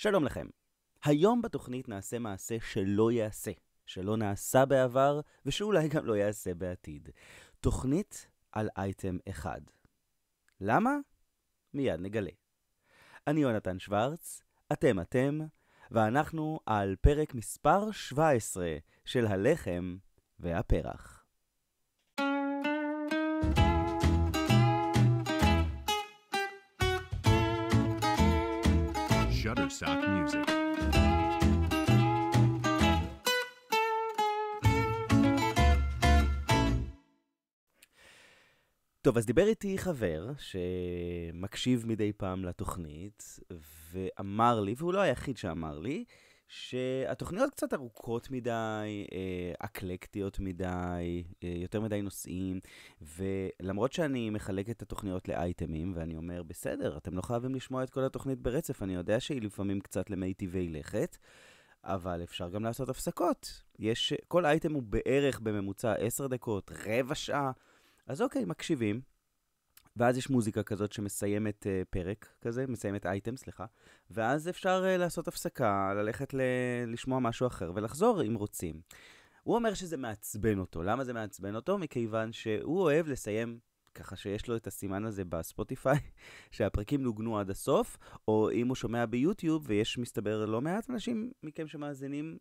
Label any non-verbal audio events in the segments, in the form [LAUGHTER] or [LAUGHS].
שלום לכם. היום בתוכנית נעשה מעשה שלא ייעשה, שלא נעשה בעבר ושאולי גם לא ייעשה בעתיד. תוכנית על אייטם אחד. למה? מיד נגלה. אני יונתן שוורץ, אתם אתם, ואנחנו על פרק מספר 17 של הלחם והפרח. Shutterstock Music. טוב, אז דיבר איתי חבר שמקשיב מדי פעם לתוכנית, ואמר לי, והוא לא היחיד שאמר לי, שהתוכניות קצת ארוכות מדי, אה, אקלקטיות מדי, אה, יותר מדי נושאים, ולמרות שאני מחלק את התוכניות לאייטמים, ואני אומר, בסדר, אתם לא חייבים לשמוע את כל התוכנית ברצף, אני יודע שהיא לפעמים קצת למיטיבי לכת. אבל אפשר גם לעשות הפסקות. יש, כל אייטם הוא בערך בממוצע 10 דקות, רבע שעה. אז אוקיי, מקשיבים, ואז יש מוזיקה כזאת שמסיימת uh, פרק כזה, מסיימת אייטם, סליחה, ואז אפשר uh, לעשות הפסקה, ללכת ל- לשמוע משהו אחר ולחזור אם רוצים. הוא אומר שזה מעצבן אותו. למה זה מעצבן אותו? מכיוון שהוא אוהב לסיים ככה שיש לו את הסימן הזה בספוטיפיי, [LAUGHS] שהפרקים נוגנו עד הסוף, או אם הוא שומע ביוטיוב, ויש מסתבר לא מעט אנשים מכם שמאזינים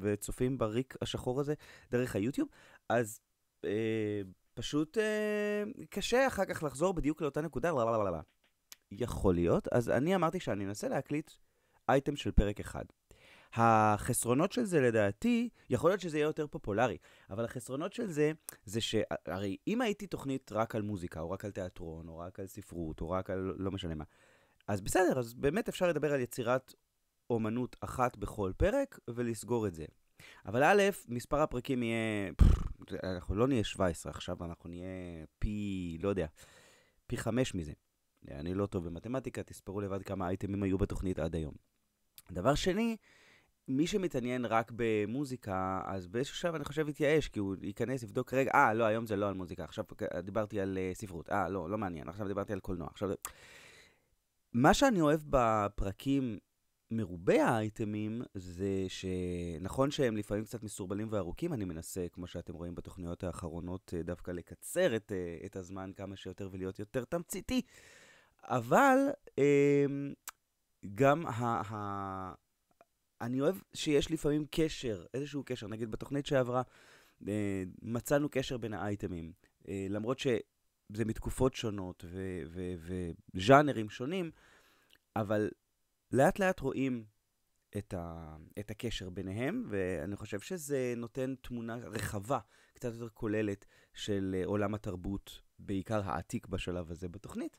וצופים בריק השחור הזה דרך היוטיוב, אז אה, פשוט אה, קשה אחר כך לחזור בדיוק לאותה נקודה, לא, לא, לא, לא. יכול להיות. אז אני אמרתי שאני אנסה להקליט אייטם של פרק אחד. החסרונות של זה לדעתי, יכול להיות שזה יהיה יותר פופולרי, אבל החסרונות של זה, זה שהרי אם הייתי תוכנית רק על מוזיקה, או רק על תיאטרון, או רק על ספרות, או רק על לא משנה מה, אז בסדר, אז באמת אפשר לדבר על יצירת אומנות אחת בכל פרק, ולסגור את זה. אבל א', מספר הפרקים יהיה פח, אנחנו לא נהיה 17 עכשיו, אנחנו נהיה פי, לא יודע, פי חמש מזה. אני לא טוב במתמטיקה, תספרו לבד כמה אייטמים היו בתוכנית עד היום. דבר שני, מי שמתעניין רק במוזיקה, אז באיזשהו שלב אני חושב יתייאש, כי הוא ייכנס, יבדוק, רגע, אה, לא, היום זה לא על מוזיקה, עכשיו דיברתי על uh, ספרות, אה, לא, לא מעניין, עכשיו דיברתי על קולנוע, עכשיו... מה שאני אוהב בפרקים מרובי האייטמים זה שנכון שהם לפעמים קצת מסורבלים וארוכים, אני מנסה, כמו שאתם רואים בתוכניות האחרונות, אה, דווקא לקצר את, אה, את הזמן כמה שיותר ולהיות יותר תמציתי, אבל אמ, גם ה... ה אני אוהב שיש לפעמים קשר, איזשהו קשר. נגיד בתוכנית שעברה אה, מצאנו קשר בין האייטמים, למרות שזה מתקופות שונות וז'אנרים שונים, אבל לאט לאט רואים את, ה, את הקשר ביניהם, ואני חושב שזה נותן תמונה רחבה, קצת יותר כוללת, של אה, עולם התרבות, בעיקר העתיק בשלב הזה בתוכנית.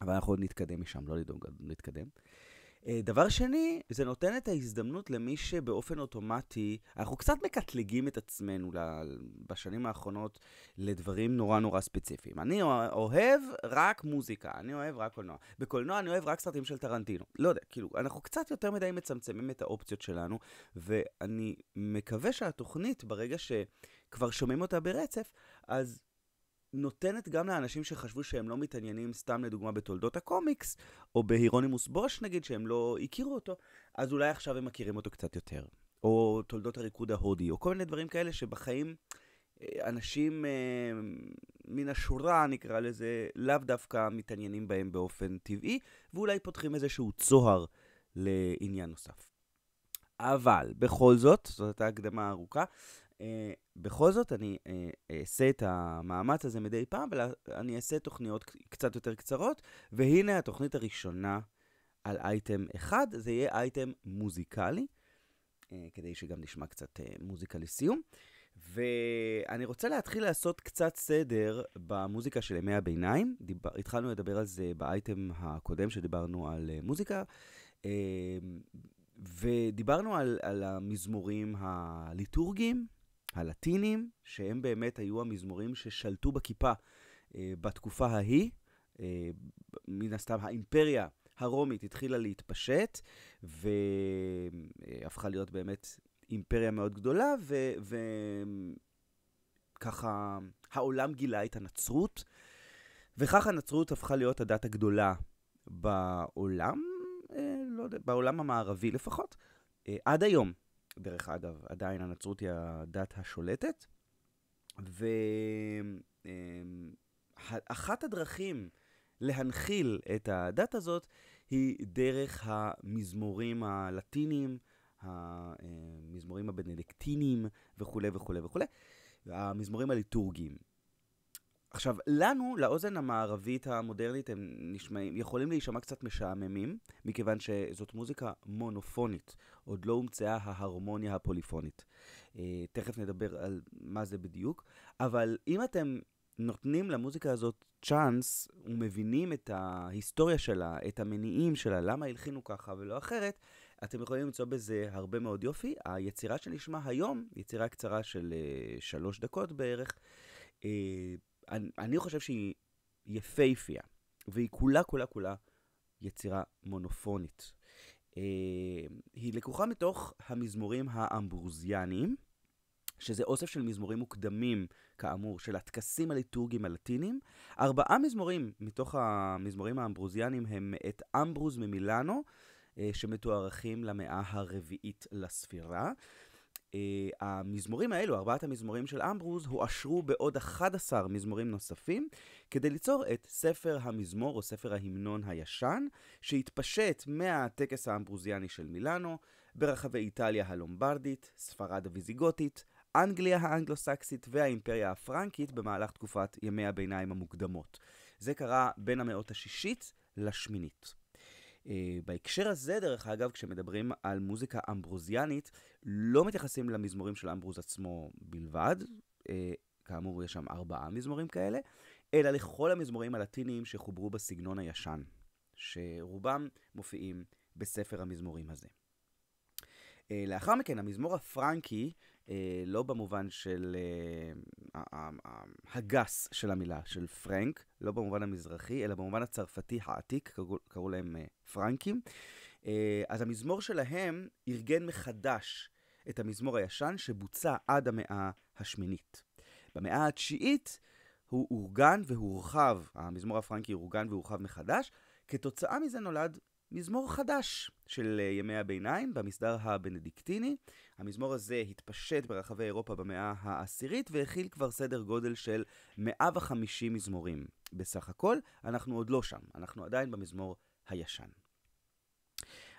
אבל אנחנו עוד נתקדם משם, לא לדאוג, נתקדם. אה, דבר שני, זה נותן את ההזדמנות למי שבאופן אוטומטי, אנחנו קצת מקטלגים את עצמנו בשנים האחרונות לדברים נורא נורא ספציפיים. אני אוהב רק מוזיקה, אני אוהב רק קולנוע. בקולנוע אני אוהב רק סרטים של טרנטינו. לא יודע, כאילו, אנחנו קצת יותר מדי מצמצמים את האופציות שלנו, ואני מקווה שהתוכנית, ברגע שכבר שומעים אותה ברצף, אז נותנת גם לאנשים שחשבו שהם לא מתעניינים, סתם לדוגמה בתולדות הקומיקס, או בהירונימוס בוש נגיד, שהם לא הכירו אותו, אז אולי עכשיו הם מכירים אותו קצת יותר. או תולדות הריקוד ההודי, או כל מיני דברים כאלה שבחיים אה, אנשים אה, מן השורה, נקרא לזה, לאו דווקא מתעניינים בהם באופן טבעי, ואולי פותחים איזשהו צוהר לעניין נוסף. אבל, בכל זאת, זאת הייתה הקדמה ארוכה, אה, בכל זאת, אני אה, אעשה את המאמץ הזה מדי פעם, ואני אעשה תוכניות קצת יותר קצרות, והנה התוכנית הראשונה על אייטם אחד, זה יהיה אייטם מוזיקלי, אה, כדי שגם נשמע קצת מוזיקה לסיום. ואני רוצה להתחיל לעשות קצת סדר במוזיקה של ימי הביניים. דיבר, התחלנו לדבר על זה באייטם הקודם שדיברנו על מוזיקה. ודיברנו על, על המזמורים הליטורגיים, הלטינים, שהם באמת היו המזמורים ששלטו בכיפה אה, בתקופה ההיא. אה, מן הסתם האימפריה הרומית התחילה להתפשט, והפכה אה, להיות באמת אימפריה מאוד גדולה, ו... וככה העולם גילה את הנצרות, וכך הנצרות הפכה להיות הדת הגדולה בעולם, לא יודע, בעולם המערבי לפחות, עד היום. דרך אגב, עדיין הנצרות היא הדת השולטת, ואחת אמ, הדרכים להנחיל את הדת הזאת היא דרך המזמורים הלטינים, המזמורים אה, הבנדקטינים וכולי וכולי וכולי, המזמורים הליטורגיים. עכשיו, לנו, לאוזן המערבית המודרנית, הם נשמעים, יכולים להישמע קצת משעממים, מכיוון שזאת מוזיקה מונופונית. עוד לא הומצאה ההרמוניה הפוליפונית. אה, תכף נדבר על מה זה בדיוק, אבל אם אתם נותנים למוזיקה הזאת צ'אנס ומבינים את ההיסטוריה שלה, את המניעים שלה, למה הלחינו ככה ולא אחרת, אתם יכולים למצוא בזה הרבה מאוד יופי. היצירה שנשמע היום, יצירה קצרה של אה, שלוש דקות בערך, אה, אני, אני חושב שהיא יפייפייה, והיא כולה כולה כולה יצירה מונופונית. אה, היא לקוחה מתוך המזמורים האמברוזיאניים, שזה אוסף של מזמורים מוקדמים, כאמור, של הטקסים הליטורגיים הלטינים. ארבעה מזמורים מתוך המזמורים האמברוזיאניים הם את אמברוז ממילאנו, אה, שמתוארכים למאה הרביעית לספירה. אה, המזמורים האלו, ארבעת המזמורים של אמברוז, הואשרו בעוד 11 מזמורים נוספים, כדי ליצור את ספר המזמור או ספר ההמנון הישן, שהתפשט מהטקס האמברוזיאני של מילאנו, ברחבי איטליה הלומברדית, ספרד הוויזיגוטית, אנגליה האנגלו-סקסית והאימפריה הפרנקית במהלך תקופת ימי הביניים המוקדמות. זה קרה בין המאות השישית לשמינית. אה, בהקשר הזה, דרך אגב, כשמדברים על מוזיקה אמברוזיאנית, לא מתייחסים למזמורים של אמברוז עצמו בלבד, אה, כאמור, יש שם ארבעה מזמורים כאלה, אלא לכל המזמורים הלטיניים שחוברו בסגנון הישן, שרובם מופיעים בספר המזמורים הזה. אה, לאחר מכן, המזמור הפרנקי אה, לא במובן של אה, הגס של המילה, של פרנק, לא במובן המזרחי, אלא במובן הצרפתי העתיק, קראו, קראו להם אה, פרנקים. אה, אז המזמור שלהם ארגן מחדש את המזמור הישן שבוצע עד המאה השמינית. במאה התשיעית הוא אורגן והורחב, המזמור הפרנקי אורגן והורחב מחדש, כתוצאה מזה נולד מזמור חדש של אה, ימי הביניים במסדר הבנדיקטיני. המזמור הזה התפשט ברחבי אירופה במאה העשירית והכיל כבר סדר גודל של 150 מזמורים. בסך הכל, אנחנו עוד לא שם, אנחנו עדיין במזמור הישן.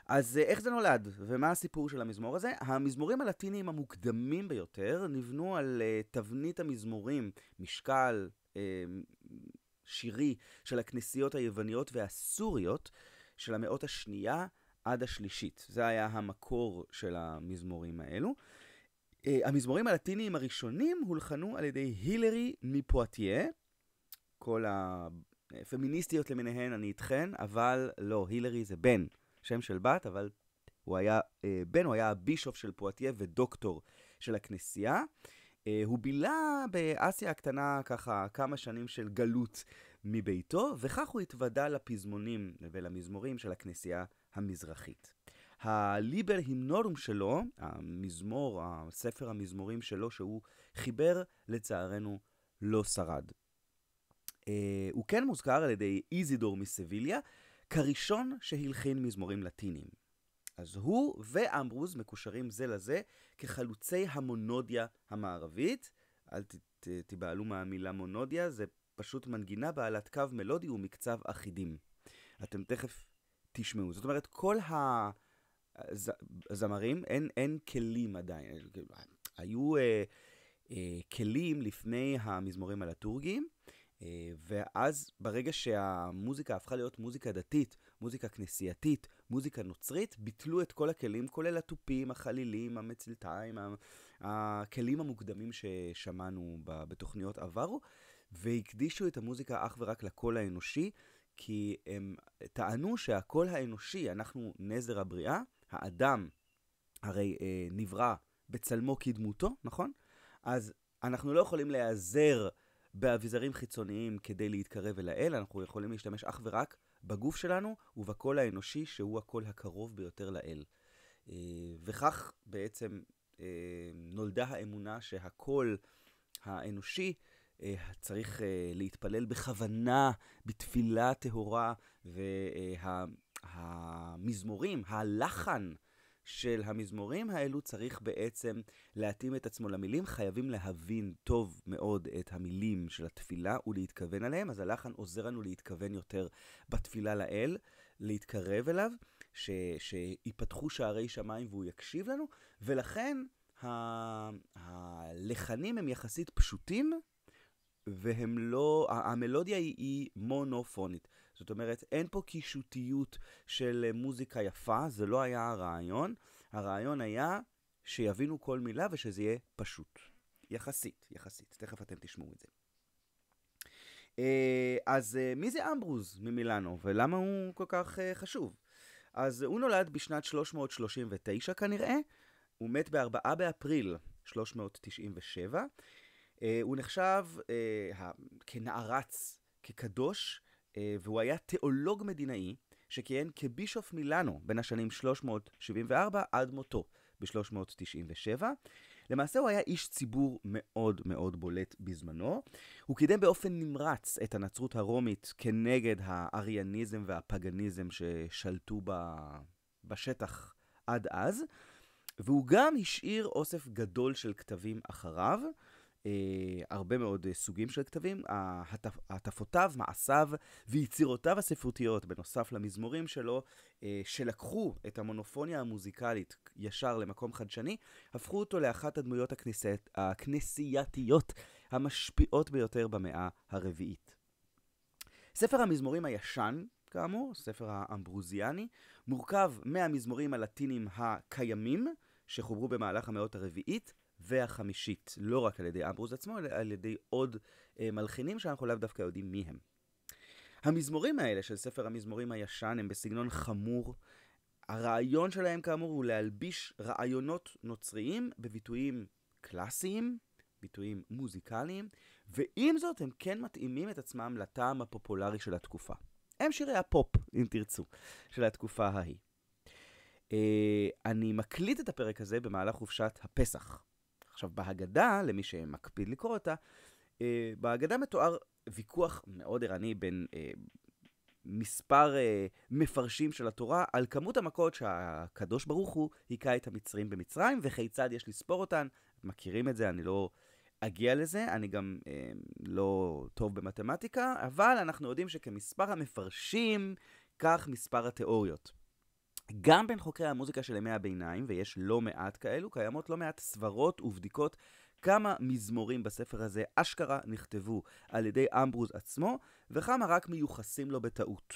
אז אה, איך זה נולד, ומה הסיפור של המזמור הזה? המזמורים הלטיניים המוקדמים ביותר נבנו על uh, תבנית המזמורים, משקל, uh, שירי של הכנסיות היווניות והסוריות, של המאות השנייה עד השלישית. זה היה המקור של המזמורים האלו. Uh, המזמורים הלטיניים הראשונים הולחנו על ידי הילרי מפואטייה. כל הפמיניסטיות למיניהן, אני איתכן, אבל לא, הילרי זה בן, שם של בת, אבל הוא היה uh, בן, הוא היה הבישוף של פואטייה ודוקטור של הכנסייה. Uh, הוא בילה באסיה הקטנה ככה כמה שנים של גלות מביתו, וכך הוא התוודע לפזמונים ולמזמורים של הכנסייה המזרחית. הליבר הימנורום שלו, המזמור, ספר המזמורים שלו שהוא חיבר, לצערנו לא שרד. אה, הוא כן מוזכר על ידי איזידור מסביליה כראשון שהלחין מזמורים לטינים. אז הוא ואמברוז מקושרים זה לזה כחלוצי המונודיה המערבית. אל ת, ת, תיבהלו מהמילה מונודיה, זה פשוט מנגינה בעלת קו מלודי ומקצב אחידים. אתם תכף תשמעו. זאת אומרת, כל הזמרים, הז... אין, אין כלים עדיין. היו אה, אה, כלים לפני המזמורים הלטורגיים, אה, ואז ברגע שהמוזיקה הפכה להיות מוזיקה דתית, מוזיקה כנסייתית, מוזיקה נוצרית, ביטלו את כל הכלים, כולל התופים, החלילים, המצלתיים, הכלים המוקדמים ששמענו בתוכניות עברו. אה, והקדישו את המוזיקה אך ורק לקול האנושי, כי הם טענו שהקול האנושי, אנחנו נזר הבריאה, האדם הרי אה, נברא בצלמו כדמותו, נכון? אז אנחנו לא יכולים להיעזר באביזרים חיצוניים כדי להתקרב אל האל, אנחנו יכולים להשתמש אך ורק בגוף שלנו ובקול האנושי, שהוא הקול הקרוב ביותר לאל. אה, וכך בעצם אה, נולדה האמונה שהקול האנושי אה, צריך אה, להתפלל בכוונה, בתפילה טהורה, והמזמורים, אה, הלחן, של המזמורים האלו צריך בעצם להתאים את עצמו למילים, חייבים להבין טוב מאוד את המילים של התפילה ולהתכוון עליהם, אז הלחן עוזר לנו להתכוון יותר בתפילה לאל, להתקרב אליו, ש, שיפתחו שערי שמיים והוא יקשיב לנו, ולכן ה, הלחנים הם יחסית פשוטים, והם לא, המלודיה היא, היא מונופונית. זאת אומרת, אין פה קישוטיות של אה, מוזיקה יפה, זה לא היה הרעיון. הרעיון היה שיבינו כל מילה ושזה יהיה פשוט. יחסית, יחסית. תכף אתם תשמעו את זה. אה, אז אה, מי זה אמברוז ממילאנו, ולמה הוא כל כך חשוב? אז הוא נולד בשנת 339 כנראה, הוא מת ב-4 באפריל 397, אה, הוא נחשב אה, כנערץ, כקדוש, אה, והוא היה תיאולוג מדינאי שכיהן כבישוף מילאנו בין השנים 374 עד מותו ב-397. למעשה הוא היה איש ציבור מאוד מאוד בולט בזמנו. הוא קידם באופן נמרץ את הנצרות הרומית כנגד האריאניזם והפגניזם ששלטו ב... בשטח עד אז, והוא גם השאיר אוסף גדול של כתבים אחריו. אה, הרבה מאוד אה, סוגים של כתבים, הטפותיו, מעשיו ויצירותיו הספרותיות, בנוסף למזמורים שלו, אה, שלקחו את המונופוניה המוזיקלית ישר למקום חדשני, הפכו אותו לאחת הדמויות הכנסיית, הכנסייתיות המשפיעות ביותר במאה הרביעית. ספר המזמורים הישן, כאמור, ספר האמברוזיאני, מורכב מהמזמורים הלטינים הקיימים, שחוברו במהלך המאות הרביעית, והחמישית, לא רק על ידי אמברוז עצמו, אלא על ידי עוד אה, מלחינים שאנחנו לאו דווקא יודעים מי הם. המזמורים האלה של ספר המזמורים הישן הם בסגנון חמור. הרעיון שלהם כאמור הוא להלביש רעיונות נוצריים בביטויים קלאסיים, ביטויים מוזיקליים, ועם זאת הם כן מתאימים את עצמם לטעם הפופולרי של התקופה. הם שירי הפופ, אם תרצו, של התקופה ההיא. Uh, אני מקליט את הפרק הזה במהלך חופשת הפסח. עכשיו, בהגדה, למי שמקפיד לקרוא אותה, אה, בהגדה מתואר ויכוח מאוד ערני בין אה, מספר אה, מפרשים של התורה על כמות המכות שהקדוש ברוך הוא היכה את המצרים במצרים, וכיצד יש לספור אותן. מכירים את זה, אני לא... אגיע לזה, אני גם אה, לא טוב במתמטיקה, אבל אנחנו יודעים שכמספר המפרשים, כך מספר התיאוריות. גם בין חוקרי המוזיקה של ימי הביניים, ויש לא מעט כאלו, קיימות לא מעט סברות ובדיקות כמה מזמורים בספר הזה אשכרה נכתבו על ידי אמברוז עצמו, וכמה רק מיוחסים לו בטעות.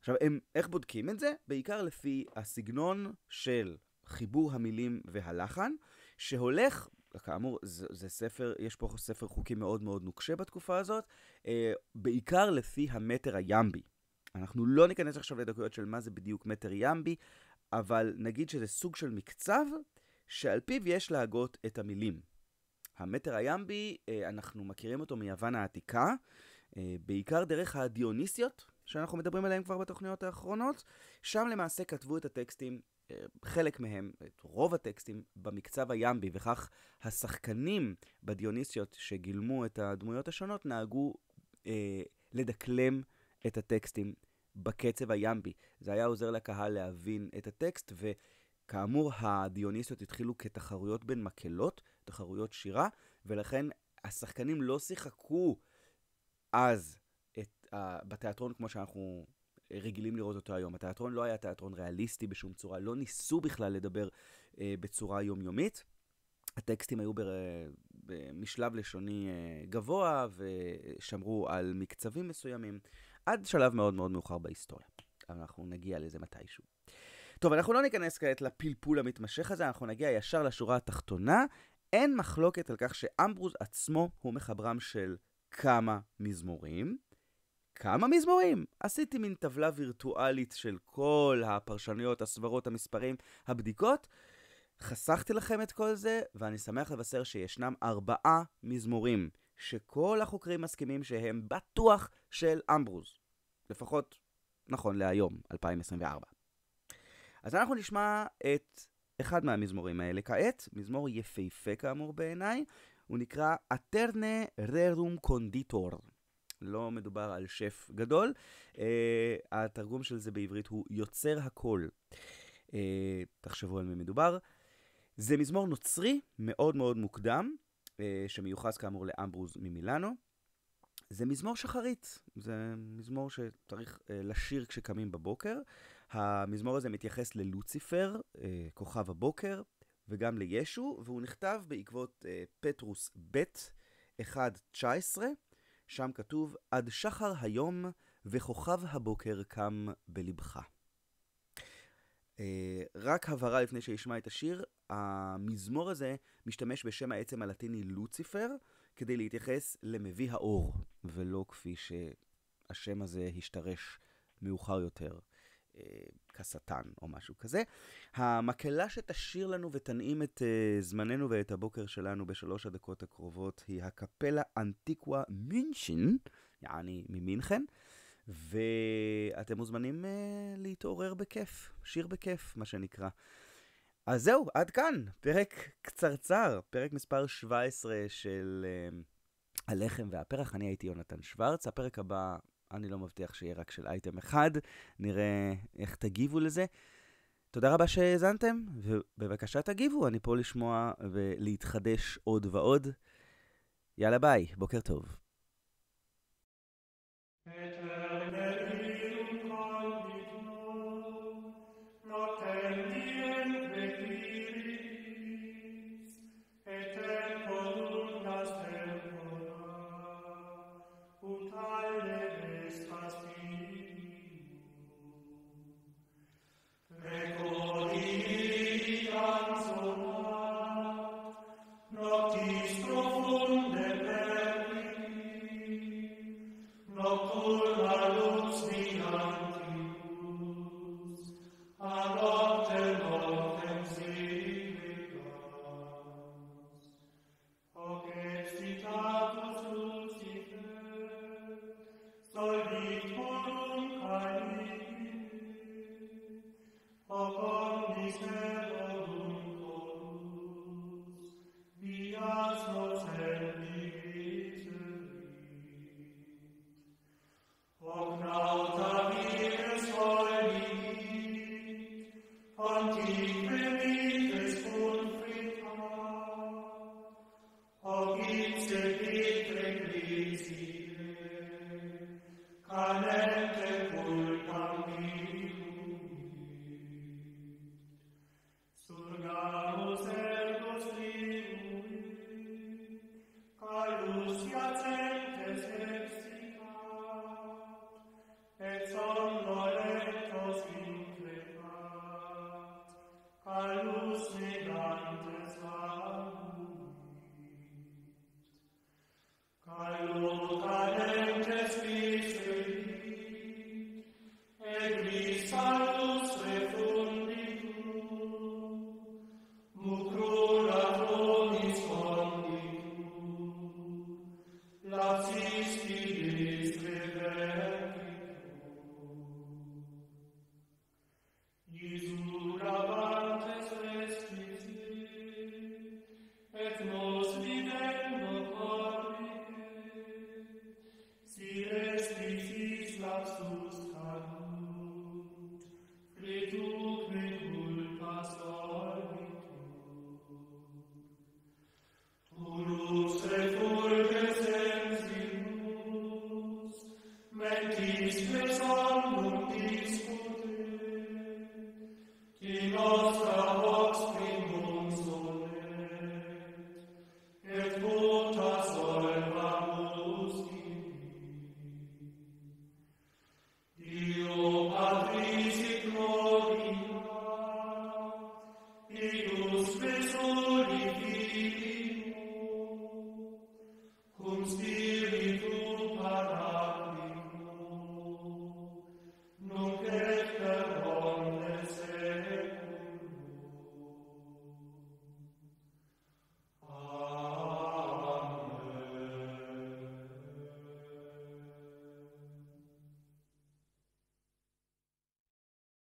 עכשיו, הם, איך בודקים את זה? בעיקר לפי הסגנון של חיבור המילים והלחן, שהולך, כאמור, זה, זה ספר, יש פה ספר חוקי מאוד מאוד נוקשה בתקופה הזאת, אה, בעיקר לפי המטר היאמבי, אנחנו לא ניכנס עכשיו לדקויות של מה זה בדיוק מטר ימבי, אבל נגיד שזה סוג של מקצב שעל פיו יש להגות את המילים. המטר הימבי, אה, אנחנו מכירים אותו מיוון העתיקה, אה, בעיקר דרך הדיוניסיות, שאנחנו מדברים עליהן כבר בתוכניות האחרונות, שם למעשה כתבו את הטקסטים, אה, חלק מהם, את רוב הטקסטים, במקצב הימבי, וכך השחקנים בדיוניסיות שגילמו את הדמויות השונות נהגו אה, לדקלם את הטקסטים בקצב הימבי. זה היה עוזר לקהל להבין את הטקסט, וכאמור, הדיוניסטיות התחילו כתחרויות בין מקהלות, תחרויות שירה, ולכן השחקנים לא שיחקו אז את, uh, בתיאטרון כמו שאנחנו רגילים לראות אותו היום. התיאטרון לא היה תיאטרון ריאליסטי בשום צורה, לא ניסו בכלל לדבר uh, בצורה יומיומית. הטקסטים היו בר... משלב לשוני אה, גבוה ושמרו על מקצבים מסוימים, עד שלב מאוד מאוד מאוחר בהיסטוריה. אנחנו נגיע לזה מתישהו. טוב, אנחנו לא ניכנס כעת לפלפול המתמשך הזה, אנחנו נגיע ישר לשורה התחתונה. אין מחלוקת על כך שאמברוז עצמו הוא מחברם של כמה מזמורים. כמה מזמורים? עשיתי מין טבלה וירטואלית של כל הפרשנויות, הסברות, המספרים, הבדיקות, חסכתי לכם את כל זה, ואני שמח לבשר שישנם ארבעה מזמורים שכל החוקרים מסכימים שהם בטוח של אמברוז. לפחות נכון להיום, 2024. אז אנחנו נשמע את אחד מהמזמורים האלה כעת, מזמור יפהפה כאמור בעיניי, הוא נקרא אטרנה ררום קונדיטור. לא מדובר על שף גדול, uh, התרגום של זה בעברית הוא יוצר הכל. Uh, תחשבו על מי מדובר. זה מזמור נוצרי מאוד מאוד מוקדם, אה, שמיוחס כאמור לאמברוז ממילאנו. זה מזמור שחרית, זה מזמור שצריך אה, לשיר כשקמים בבוקר. המזמור הזה מתייחס ללוציפר, אה, כוכב הבוקר, וגם לישו, והוא נכתב בעקבות פטרוס ב' 1.19, שם כתוב, עד שחר היום וכוכב הבוקר קם בלבך. אה, רק הבהרה לפני שישמע את השיר, המזמור הזה משתמש בשם העצם הלטיני לוציפר, כדי להתייחס למביא האור, ולא כפי שהשם הזה השתרש מאוחר יותר. אה, כשטן או משהו כזה. המקהלה שתשאיר לנו ותנעים את אה, זמננו ואת הבוקר שלנו בשלוש הדקות הקרובות היא הקפלה אנטיקווה מינשין, יעני ממינכן, ואתם מוזמנים uh, להתעורר בכיף, שיר בכיף, מה שנקרא. אז זהו, עד כאן, פרק קצרצר, פרק מספר 17 של uh, הלחם והפרח. אני הייתי יונתן שוורץ, הפרק הבא, אני לא מבטיח שיהיה רק של אייטם אחד, נראה איך תגיבו לזה. תודה רבה שהאזנתם, ובבקשה תגיבו, אני פה לשמוע ולהתחדש עוד ועוד. יאללה ביי, בוקר טוב. Eternal. Ura